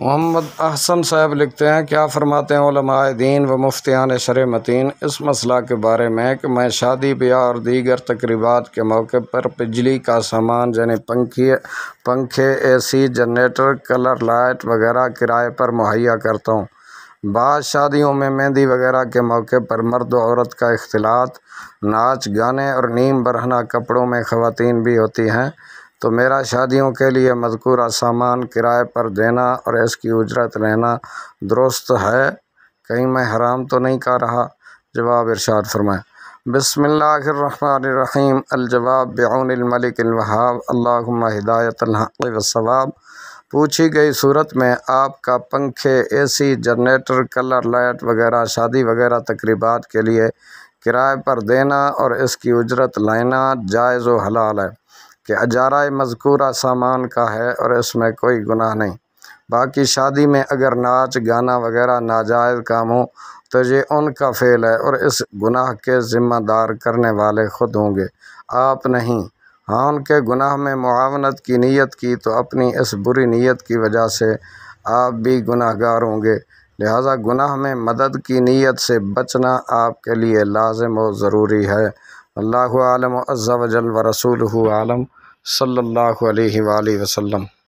मोहम्मद अहसन साहब लिखते हैं क्या फ़रमाते हैं दीन व मुफ्तियान शर मतीन इस मसला के बारे में कि मैं शादी ब्याह और दीगर तकरीबात के मौके पर बिजली का सामान यानी पंखी पंखे एसी जनरेटर कलर लाइट वगैरह किराए पर मुहैया करता हूँ बाद शादियों में मेहंदी वगैरह के मौके पर मर्द औरत का अख्तिलात नाच गाने और नीम बरहना कपड़ों में ख़वातीन भी होती हैं तो मेरा शादियों के लिए मذकूरा सामान किराए पर देना और इसकी उजरत लेना दुरुस्त है कहीं मैं हराम तो नहीं कर रहा जवाब इरशाद फरमाए बसमीम अलजवाब बेमलिकहाब अल्लाम हिदायत पूछी गई सूरत में आपका पंखे एसी जनरेटर कलर लाइट वगैरह शादी वगैरह तकरीबा के लिए किराए पर देना और इसकी उजरत लेना जायज़ व हलाल है कि अजारा मज़कूरा सामान का है और इसमें कोई गुनाह नहीं बाकी शादी में अगर नाच गाना वगैरह नाजायज़ काम हो तो ये उनका फ़ेल है और इस गुनाह के ज़िम्मेदार करने वाले ख़ुद होंगे आप नहीं हाँ उनके गुनाह में मुआवनत की नीयत की तो अपनी इस बुरी नीयत की वजह से आप भी गुनाहगार होंगे लिहाजा गुनाह में मदद की नीयत से बचना आपके लिए लाजम और ज़रूरी है अल्लाह आलम अज़्ज़ा वजल व रसूल आलम सल्ला अलैहि